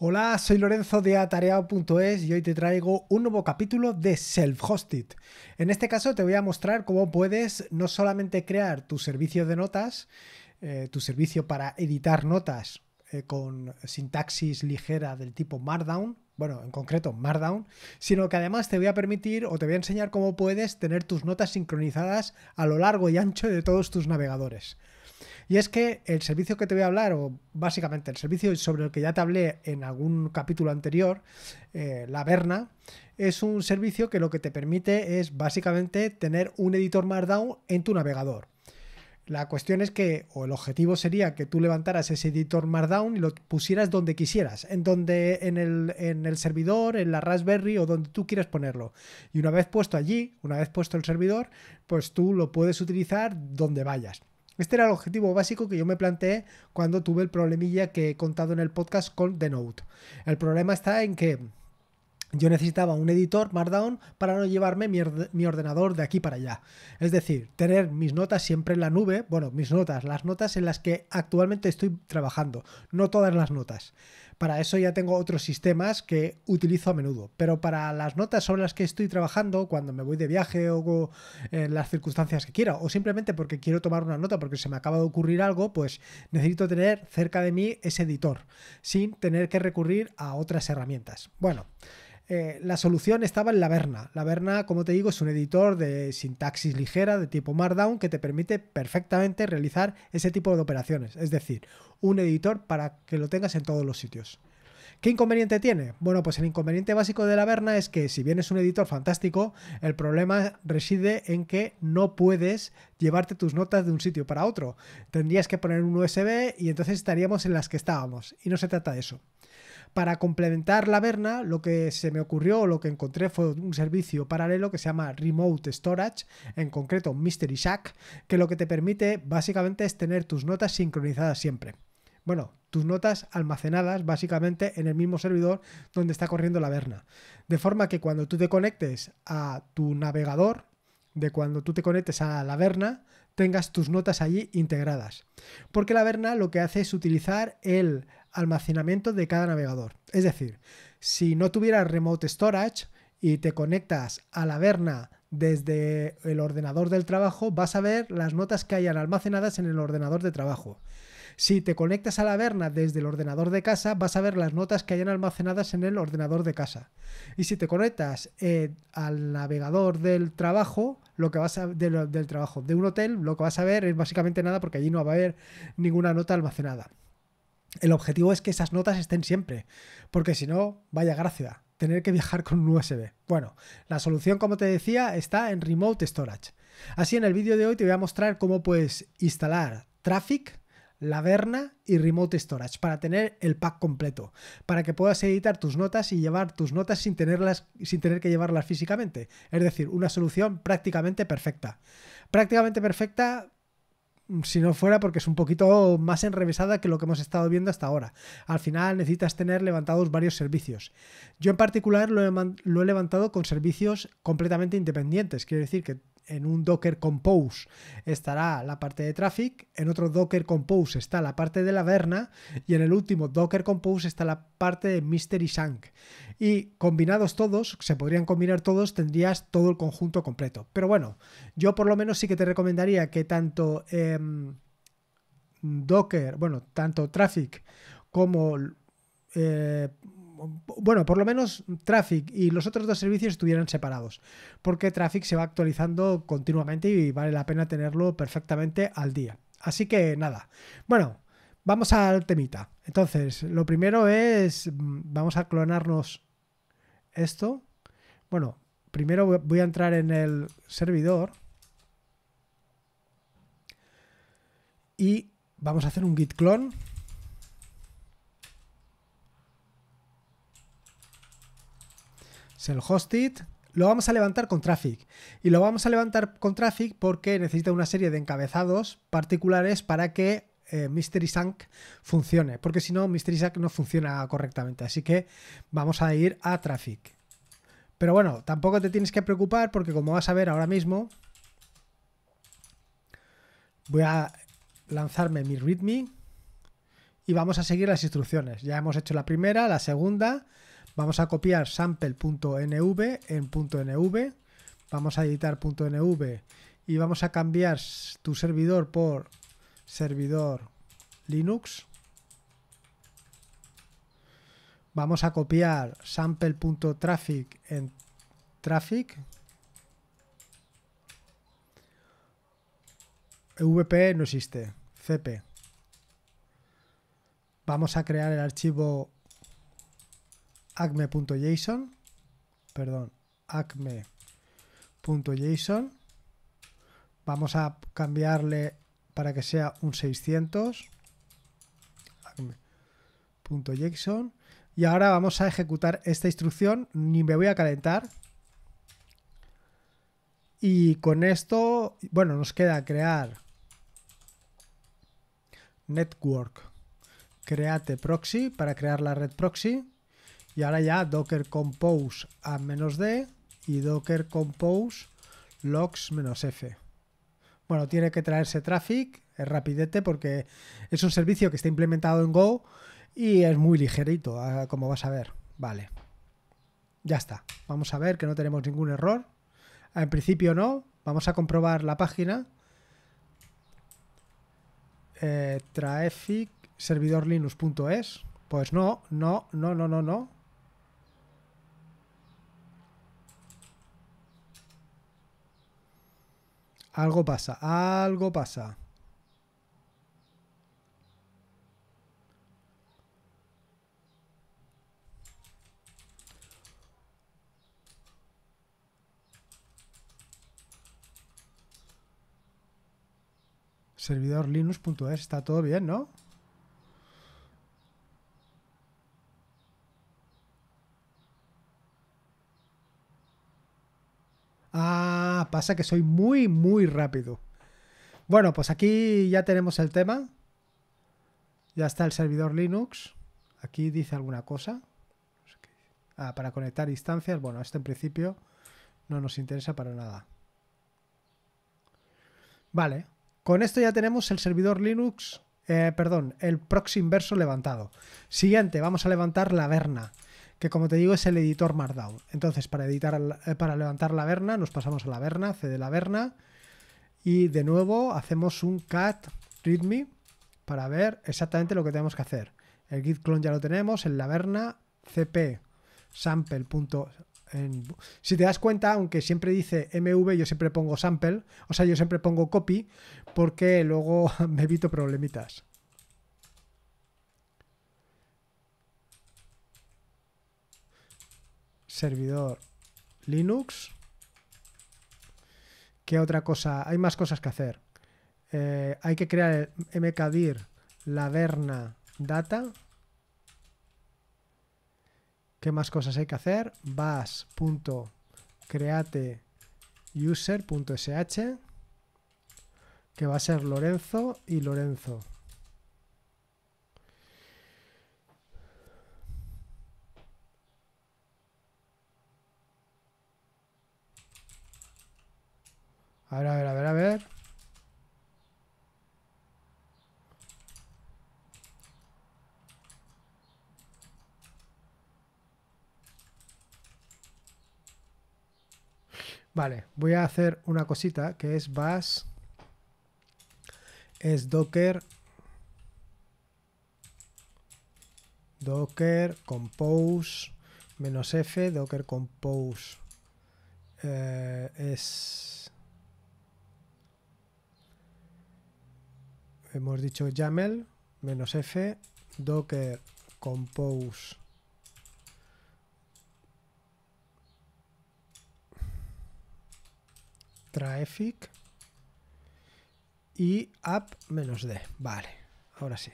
Hola, soy Lorenzo de Atareao.es y hoy te traigo un nuevo capítulo de Self-Hosted. En este caso te voy a mostrar cómo puedes no solamente crear tu servicio de notas, eh, tu servicio para editar notas eh, con sintaxis ligera del tipo Markdown, bueno, en concreto Markdown, sino que además te voy a permitir o te voy a enseñar cómo puedes tener tus notas sincronizadas a lo largo y ancho de todos tus navegadores. Y es que el servicio que te voy a hablar, o básicamente el servicio sobre el que ya te hablé en algún capítulo anterior, eh, la berna, es un servicio que lo que te permite es básicamente tener un editor Markdown en tu navegador. La cuestión es que, o el objetivo sería que tú levantaras ese editor Markdown y lo pusieras donde quisieras, en donde, en el, en el, servidor, en la Raspberry o donde tú quieras ponerlo. Y una vez puesto allí, una vez puesto el servidor, pues tú lo puedes utilizar donde vayas. Este era el objetivo básico que yo me planteé cuando tuve el problemilla que he contado en el podcast con The Note. El problema está en que yo necesitaba un editor Markdown para no llevarme mi, ordenador de aquí para allá. Es decir, tener mis notas siempre en la nube, bueno, mis notas, las notas en las que actualmente estoy trabajando, no todas las notas. Para eso ya tengo otros sistemas que utilizo a menudo, pero para las notas sobre las que estoy trabajando, cuando me voy de viaje o en las circunstancias que quiera, o simplemente porque quiero tomar una nota porque se me acaba de ocurrir algo, pues necesito tener cerca de mí ese editor, sin tener que recurrir a otras herramientas. Bueno. Eh, la solución estaba en La La Laverna, como te digo, es un editor de sintaxis ligera de tipo Markdown que te permite perfectamente realizar ese tipo de operaciones. Es decir, un editor para que lo tengas en todos los sitios. ¿Qué inconveniente tiene? Bueno, pues el inconveniente básico de La Berna es que si bien es un editor fantástico, el problema reside en que no puedes llevarte tus notas de un sitio para otro. Tendrías que poner un USB y entonces estaríamos en las que estábamos. Y no se trata de eso para complementar la Verna, lo que se me ocurrió o lo que encontré fue un servicio paralelo que se llama Remote Storage, en concreto Mystery Shack, que lo que te permite básicamente es tener tus notas sincronizadas siempre. Bueno, tus notas almacenadas básicamente en el mismo servidor donde está corriendo la Verna. De forma que cuando tú te conectes a tu navegador, de cuando tú te conectes a la Verna, tengas tus notas allí integradas. Porque la Verna lo que hace es utilizar el almacenamiento de cada navegador. Es decir, si no tuvieras remote storage y te conectas a la Verna desde el ordenador del trabajo, vas a ver las notas que hayan almacenadas en el ordenador de trabajo. Si te conectas a la Verna desde el ordenador de casa, vas a ver las notas que hayan almacenadas en el ordenador de casa. Y si te conectas eh, al navegador del trabajo, lo que vas del trabajo de un hotel, lo que vas a ver es básicamente nada porque allí no va a haber ninguna nota almacenada el objetivo es que esas notas estén siempre, porque si no, vaya gracia, tener que viajar con un USB. Bueno, la solución, como te decía, está en Remote Storage. Así, en el vídeo de hoy te voy a mostrar cómo puedes instalar Traffic, Laverna y Remote Storage para tener el pack completo, para que puedas editar tus notas y llevar tus notas sin, tenerlas, sin tener que llevarlas físicamente. Es decir, una solución prácticamente perfecta. Prácticamente perfecta si no fuera porque es un poquito más enrevesada que lo que hemos estado viendo hasta ahora. Al final necesitas tener levantados varios servicios. Yo en particular lo he, levantado con servicios completamente independientes. Quiere decir que en un Docker Compose estará la parte de Traffic, en otro Docker Compose está la parte de la Verna y en el último Docker Compose está la parte de Mystery Sank Y combinados todos, se podrían combinar todos, tendrías todo el conjunto completo. Pero bueno, yo por lo menos sí que te recomendaría que tanto em, Docker, bueno, tanto Traffic como eh, bueno, por lo menos Traffic y los otros dos servicios estuvieran separados, porque Traffic se va actualizando continuamente y vale la pena tenerlo perfectamente al día. Así que nada, bueno, vamos al temita. Entonces, lo primero es, mm, vamos a clonarnos esto. Bueno, primero voy a entrar en el servidor y vamos a hacer un git clone el hosted, lo vamos a levantar con traffic. Y lo vamos a levantar con traffic porque necesita una serie de encabezados particulares para que eh, Mystery Sank funcione. Porque si no, Mystery Sank no funciona correctamente. Así que vamos a ir a traffic. Pero bueno, tampoco te tienes que preocupar porque como vas a ver ahora mismo, voy a lanzarme mi readme y vamos a seguir las instrucciones. Ya hemos hecho la primera, la segunda Vamos a copiar sample.nv en .nv, vamos a editar .nv y vamos a cambiar tu servidor por servidor Linux. Vamos a copiar sample.traffic en traffic. VP e no existe, cp. Vamos a crear el archivo acme.json, perdón, acme.json. Vamos a cambiarle para que sea un 600, acme.json. Y ahora vamos a ejecutar esta instrucción, ni me voy a calentar. Y con esto, bueno, nos queda crear network create proxy para crear la red proxy y ahora ya docker compose a menos d y docker compose logs menos f. Bueno, tiene que traerse traffic, es rapidete porque es un servicio que está implementado en Go y es muy ligerito, como vas a ver. Vale. Ya está. Vamos a ver que no tenemos ningún error. En principio no. Vamos a comprobar la página. Eh, traffic servidorlinux.es. Pues no, no, no, no, no, no. Algo pasa, algo pasa. Servidor linux.es, está todo bien, ¿no? Ah, pasa que soy muy, muy rápido. Bueno, pues aquí ya tenemos el tema. Ya está el servidor Linux. Aquí dice alguna cosa. Ah, para conectar instancias. Bueno, esto en principio no nos interesa para nada. Vale. Con esto ya tenemos el servidor Linux, eh, perdón, el proxy inverso levantado. Siguiente, vamos a levantar la Verna que como te digo es el editor Markdown. Entonces, para, editar, eh, para levantar la verna, nos pasamos a la verna, de la verna, y de nuevo hacemos un cat readme para ver exactamente lo que tenemos que hacer. El git clone ya lo tenemos, en la verna, cp sample. Si te das cuenta, aunque siempre dice mv, yo siempre pongo sample, o sea, yo siempre pongo copy, porque luego me evito problemitas. servidor Linux. ¿Qué otra cosa? Hay más cosas que hacer. Eh, hay que crear el mkdir laverna data. ¿Qué más cosas hay que hacer? bas.createuser.sh que va a ser Lorenzo y Lorenzo. A ver, a ver, a ver, Vale, voy a hacer una cosita que es bash es docker docker compose menos f docker compose eh, es hemos dicho YAML, menos F, docker compose traffic y app menos D. Vale, ahora sí.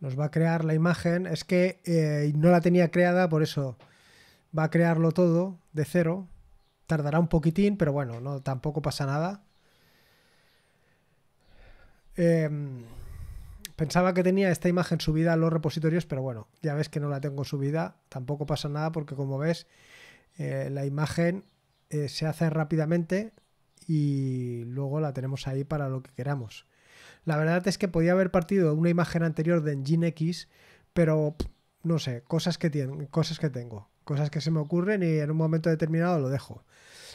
Nos va a crear la imagen. Es que eh, no la tenía creada, por eso va a crearlo todo de cero. Tardará un poquitín, pero bueno, no, tampoco pasa nada. Em, pensaba que tenía esta imagen subida a los repositorios, pero bueno, ya ves que no la tengo subida. Tampoco pasa nada porque como ves, eh, la imagen eh, se hace rápidamente y luego la tenemos ahí para lo que queramos. La verdad es que podía haber partido una imagen anterior de Engine X, pero no sé, cosas que, tienen, cosas que tengo cosas que se me ocurren y en un momento determinado lo dejo.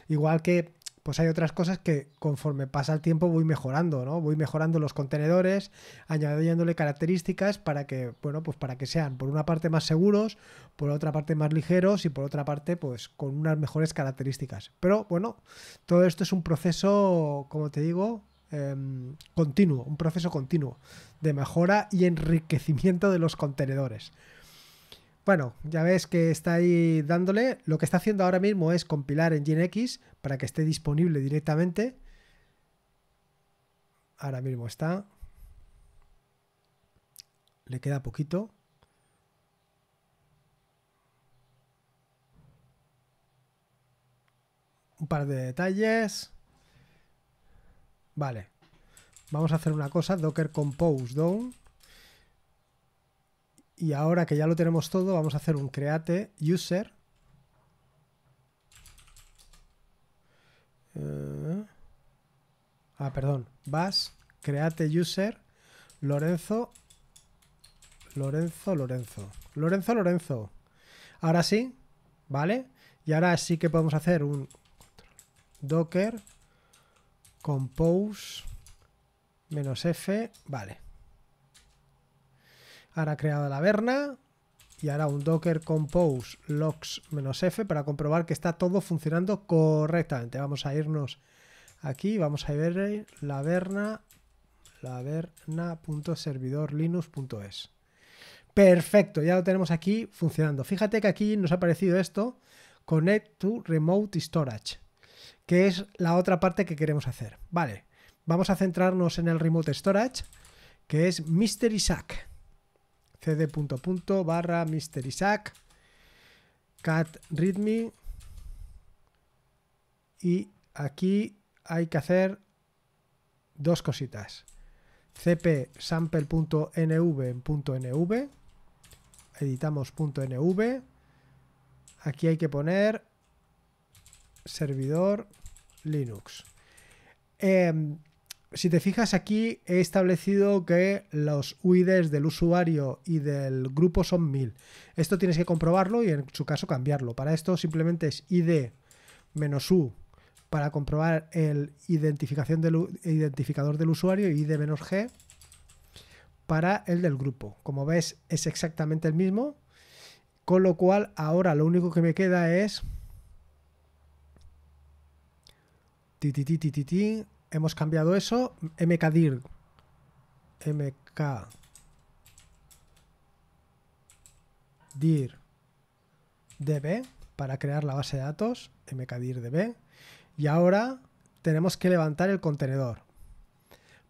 Igual que pues hay otras cosas que conforme pasa el tiempo voy mejorando, ¿no? Voy mejorando los contenedores, añadiéndole características para que, bueno, pues para que sean por una parte más seguros, por otra parte más ligeros y por otra parte pues con unas mejores características. Pero bueno, todo esto es un proceso, como te digo, em, continuo, un proceso continuo de mejora y enriquecimiento de los contenedores. Bueno, ya ves que está ahí dándole. Lo que está haciendo ahora mismo es compilar en X para que esté disponible directamente. Ahora mismo está. Le queda poquito. Un par de detalles. Vale. Vamos a hacer una cosa. Docker compose down. Y ahora que ya lo tenemos todo, vamos a hacer un create user. Eh, ah, perdón. Vas, create user, Lorenzo, Lorenzo, Lorenzo. Lorenzo, Lorenzo. Ahora sí, ¿vale? Y ahora sí que podemos hacer un docker compose menos f, vale. Ahora ha creado la Verna y ahora un docker compose logs-f para comprobar que está todo funcionando correctamente. Vamos a irnos aquí, vamos a ver la Verna, la verna.servidorlinux.es. Perfecto, ya lo tenemos aquí funcionando. Fíjate que aquí nos ha aparecido esto, Connect to Remote Storage, que es la otra parte que queremos hacer. Vale, vamos a centrarnos en el Remote Storage, que es Mystery Sack cd punto punto barra mister Isaac cat readme y aquí hay que hacer dos cositas cp punto editamos.nv aquí hay que poner servidor linux em, si te fijas aquí he establecido que los UIDs del usuario y del grupo son 1000. Esto tienes que comprobarlo y en su caso cambiarlo. Para esto simplemente es ID menos U para comprobar el identificación del, identificador del usuario y ID menos G para el del grupo. Como ves es exactamente el mismo, con lo cual ahora lo único que me queda es hemos cambiado eso. mkdir dir db para crear la base de datos mkdir db y ahora tenemos que levantar el contenedor.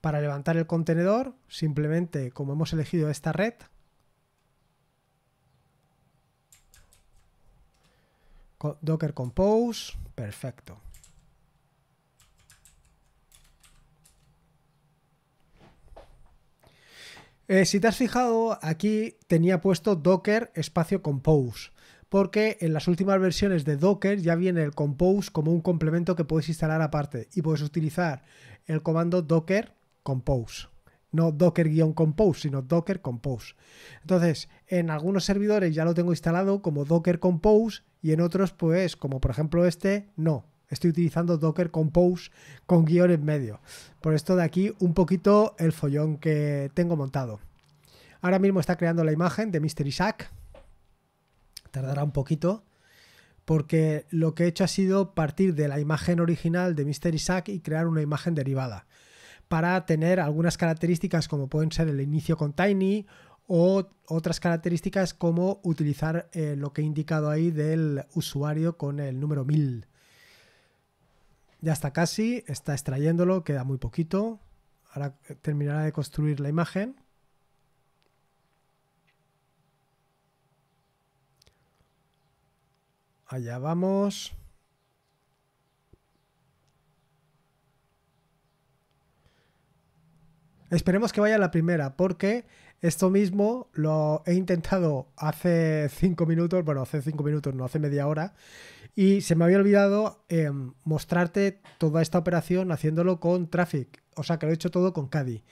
Para levantar el contenedor, simplemente como hemos elegido esta red, Docker Compose, perfecto. Eh, si te has fijado, aquí tenía puesto Docker espacio Compose, porque en las últimas versiones de Docker ya viene el Compose como un complemento que puedes instalar aparte y puedes utilizar el comando Docker Compose. No Docker-compose, sino Docker Compose. Entonces, en algunos servidores ya lo tengo instalado como Docker Compose y en otros, pues, como por ejemplo este, no. Estoy utilizando Docker Compose con guión en medio. Por esto de aquí un poquito el follón que tengo montado. Ahora mismo está creando la imagen de Mr. Isaac. Tardará un poquito. Porque lo que he hecho ha sido partir de la imagen original de Mr. Isaac y crear una imagen derivada. Para tener algunas características como pueden ser el inicio con Tiny o otras características como utilizar eh, lo que he indicado ahí del usuario con el número 1000. Ya está casi, está extrayéndolo, queda muy poquito. Ahora eh, terminará de construir la imagen. Allá vamos. Esperemos que vaya la primera, porque esto mismo lo he intentado hace cinco minutos, bueno, hace cinco minutos, no hace media hora, y se me había olvidado em, mostrarte toda esta operación haciéndolo con Traffic, o sea que lo he hecho todo con Caddy.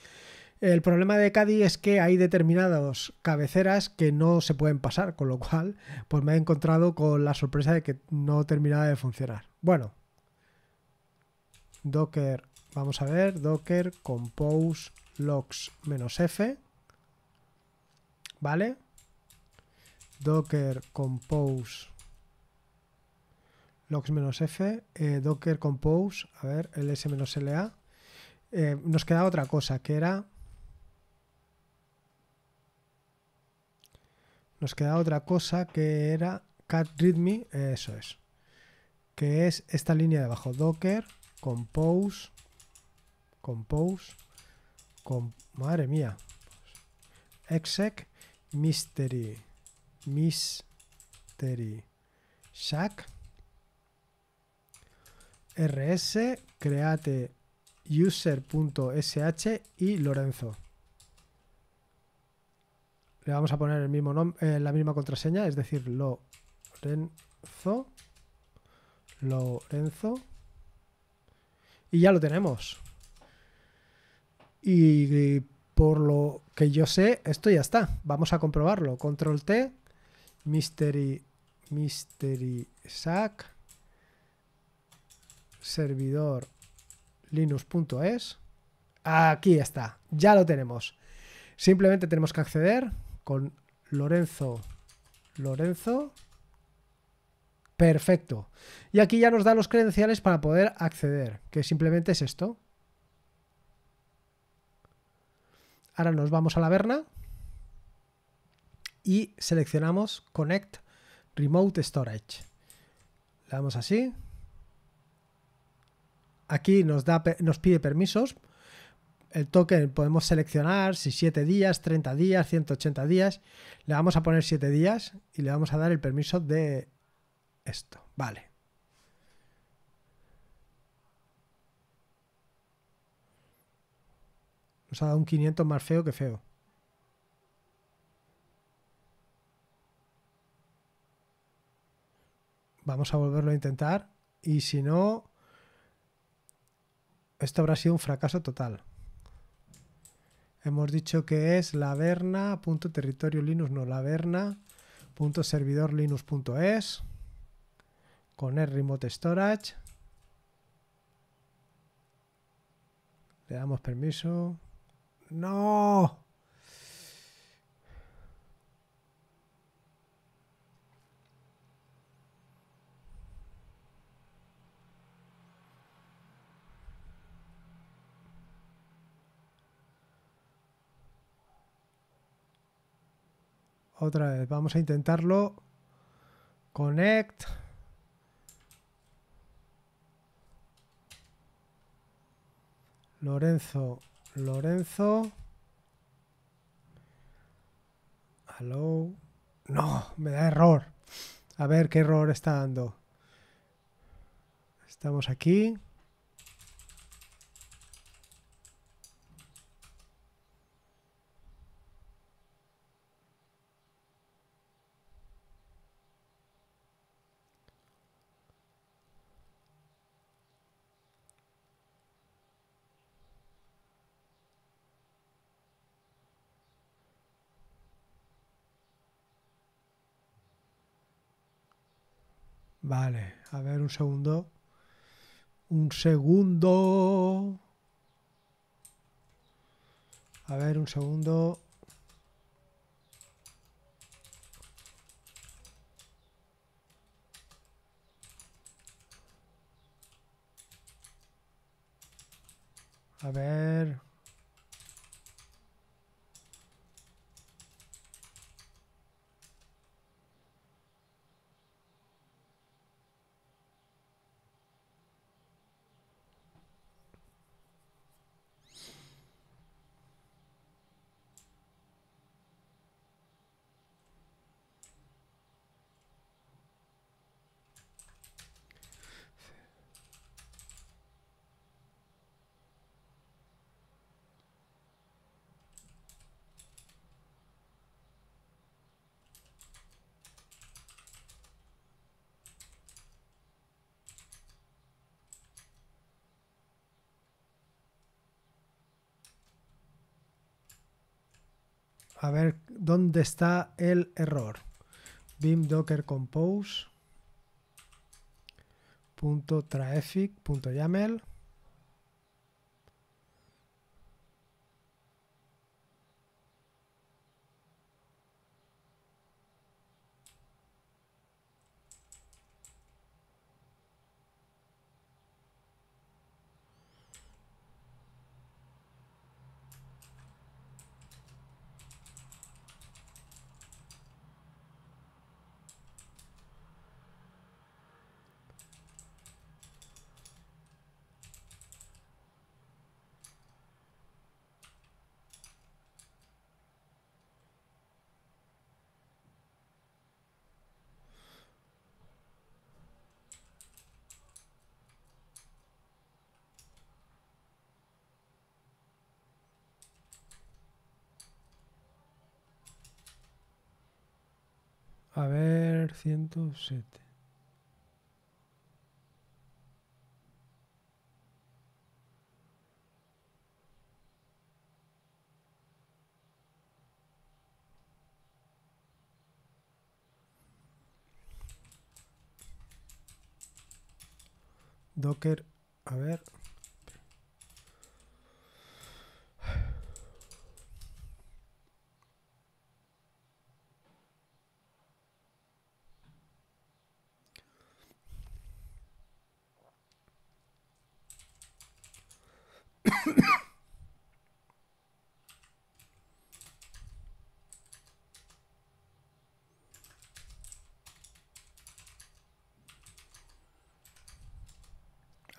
El problema de Caddy es que hay determinadas cabeceras que no se pueden pasar, con lo cual pues me he encontrado con la sorpresa de que no terminaba de funcionar. Bueno, Docker, vamos a ver, Docker compose logs "-f", ¿vale? Docker compose logs-f, eh, docker compose, a ver, ls-la. Eh, nos queda otra cosa que era... Nos queda otra cosa que era cat readme, eso es. Que es esta línea de abajo, docker compose, compose, comp madre mía, exec mystery, mystery, shack rs, create user.sh y Lorenzo. Le vamos a poner el mismo eh, la misma contraseña, es decir, Lorenzo. Lorenzo. Y ya lo tenemos. Y, por lo que yo sé, esto ya está. Vamos a comprobarlo. Control T, Mystery, Mystery Sack servidor linux.es. Aquí está, ya lo tenemos. Simplemente tenemos que acceder con Lorenzo, Lorenzo, perfecto. Y aquí ya nos da los credenciales para poder acceder, que simplemente es esto. Ahora nos vamos a la verna y seleccionamos Connect Remote Storage. Le damos así, Aquí nos, da, nos pide permisos. El token podemos seleccionar si 7 días, 30 días, 180 días. Le vamos a poner 7 días y le vamos a dar el permiso de esto. Vale. Nos ha dado un 500 más feo que feo. Vamos a volverlo a intentar. Y si no, esto habrá sido un fracaso total. Hemos dicho que es laverna.territorio linux, no laverna.servidor-linux.es con el remote storage. Le damos permiso. ¡No! Otra vez, vamos a intentarlo. Connect. Lorenzo, Lorenzo. Hello. No, me da error. A ver qué error está dando. Estamos aquí. Vale, a ver un segundo. Un segundo. A ver, un segundo. A ver. a ver dónde está el error. Bim Docker Compose punto punto A ver, 107. Docker, a ver,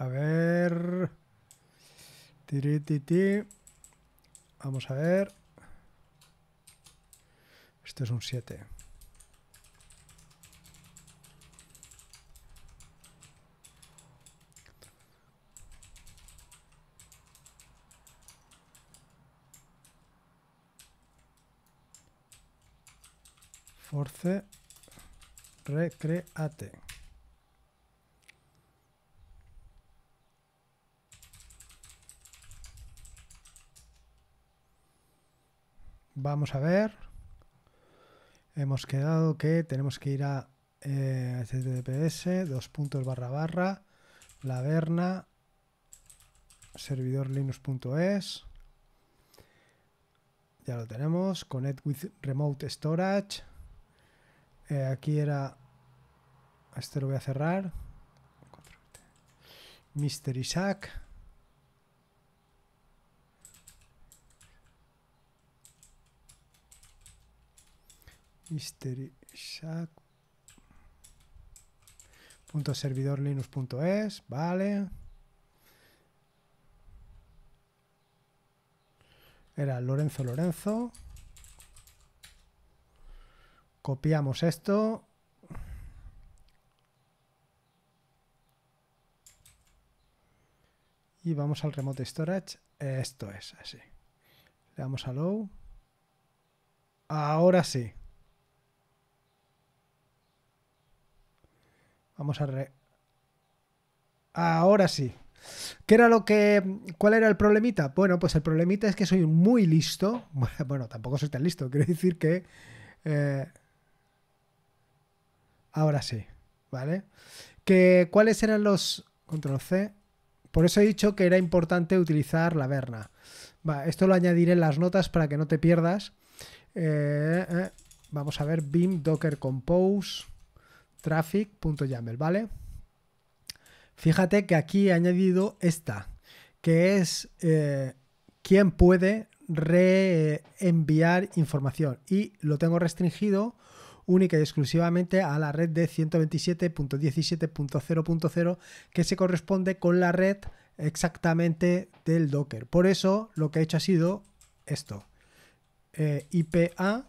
A ver. ti, Vamos a ver. Este es un 7. Force recreate. Vamos a ver. Hemos quedado que tenemos que ir a eh, https dos puntos barra barra laverna servidor linux.es ya lo tenemos connect with remote storage eh, aquí era este lo voy a cerrar mister Isaac History vale. Era Lorenzo Lorenzo. Copiamos esto. Y vamos al remote storage. Esto es así. Le damos a low. Ahora sí. Vamos a re... Ahora sí. ¿Qué era lo que. ¿Cuál era el problemita? Bueno, pues el problemita es que soy muy listo. Bueno, tampoco soy tan listo. Quiero decir que. Eh, ahora sí. ¿Vale? Que, ¿Cuáles eran los. Control C. Por eso he dicho que era importante utilizar la verna. esto lo añadiré en las notas para que no te pierdas. Eh, eh, Vamos a ver. BIM, Docker Compose traffic.yaml, ¿vale? Fíjate que aquí he añadido esta, que es quien eh, quién puede reenviar información y lo tengo restringido única y exclusivamente a la red de 127.17.0.0 que se corresponde con la red exactamente del Docker. Por eso lo que he hecho ha sido esto, eh, IPA,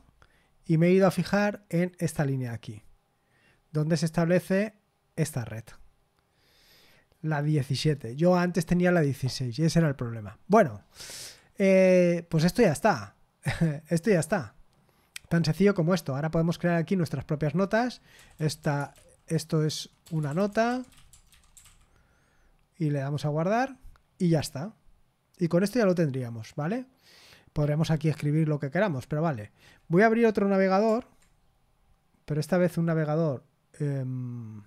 y me he ido a fijar en esta línea aquí donde se establece esta red. La 17. Yo antes tenía la 16 y ese era el problema. Bueno, eh, pues esto ya está. esto ya está. Tan sencillo como esto. Ahora podemos crear aquí nuestras propias notas. Esta, esto es una nota. Y le damos a guardar. Y ya está. Y con esto ya lo tendríamos, ¿vale? Podremos aquí escribir lo que queramos, pero vale. Voy a abrir otro navegador. Pero esta vez un navegador Em,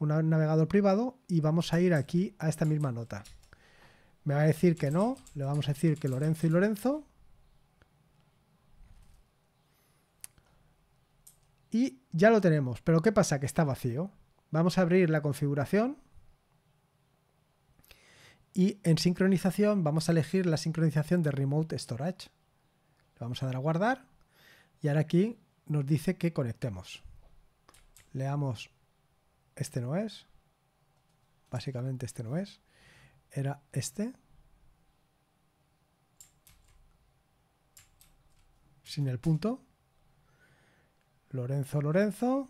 un navegador privado y vamos a ir aquí a esta misma nota. Me va a decir que no, le vamos a decir que Lorenzo y Lorenzo. Y ya lo tenemos, pero ¿qué pasa? Que está vacío. Vamos a abrir la configuración y en sincronización vamos a elegir la sincronización de Remote Storage. Le vamos a dar a guardar y ahora aquí nos dice que conectemos leamos, este no es, básicamente este no es, era este, sin el punto, Lorenzo Lorenzo,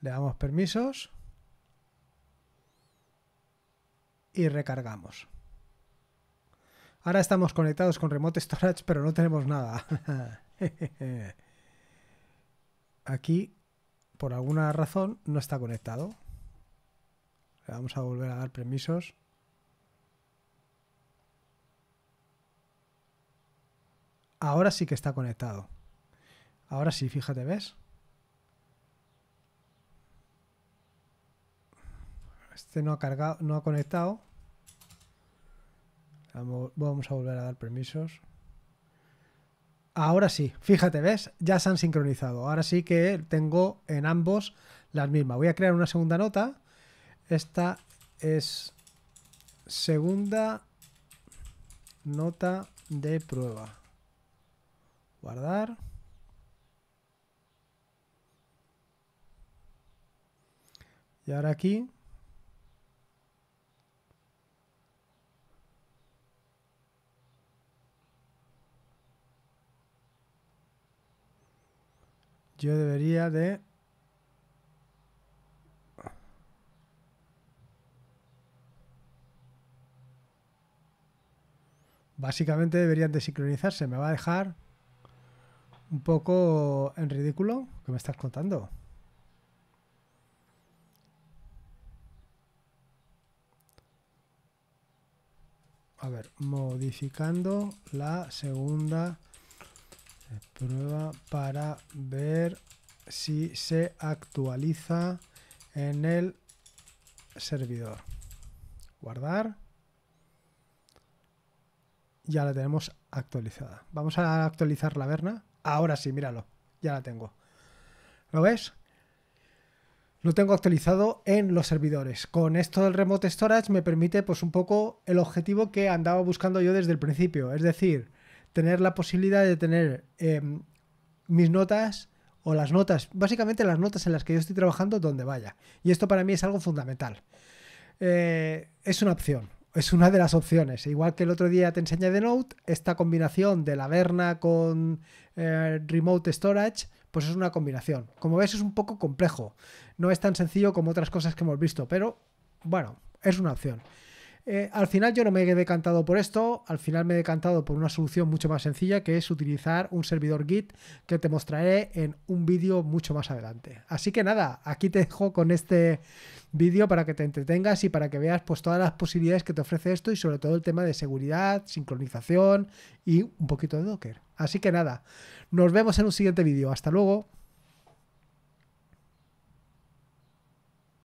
le damos permisos y recargamos. Ahora estamos conectados con Remote Storage, pero no tenemos nada. aquí, por alguna razón, no está conectado. vamos a volver a dar permisos. Ahora sí que está conectado. Ahora sí, fíjate, ¿ves? Este no ha cargado, no ha conectado. Vamos a volver a dar permisos. Ahora sí, fíjate, ¿ves? Ya se han sincronizado. Ahora sí que tengo en ambos las mismas. Voy a crear una segunda nota. Esta es segunda nota de prueba. Guardar. Y ahora aquí Yo debería de... Básicamente deberían de sincronizarse. Me va a dejar un poco en ridículo. ¿Qué me estás contando? A ver, modificando la segunda prueba para ver si se actualiza en el servidor. Guardar. Ya la tenemos actualizada. Vamos a actualizar la Verna. Ahora sí, míralo. Ya la tengo. ¿Lo ves? Lo tengo actualizado en los servidores. Con esto del Remote Storage me permite pues un poco el objetivo que andaba buscando yo desde el principio. Es decir, tener la posibilidad de tener em, mis notas o las notas, básicamente las notas en las que yo estoy trabajando donde vaya. Y esto para mí es algo fundamental. Eh, es una opción, es una de las opciones. Igual que el otro día te enseñé de Note, esta combinación de la Verna con eh, Remote Storage, pues es una combinación. Como ves, es un poco complejo. No es tan sencillo como otras cosas que hemos visto, pero bueno, es una opción. Eh, al final yo no me he decantado por esto, al final me he decantado por una solución mucho más sencilla que es utilizar un servidor Git que te mostraré en un vídeo mucho más adelante. Así que nada, aquí te dejo con este vídeo para que te entretengas y para que veas pues todas las posibilidades que te ofrece esto y sobre todo el tema de seguridad, sincronización y un poquito de Docker. Así que nada, nos vemos en un siguiente vídeo. Hasta luego.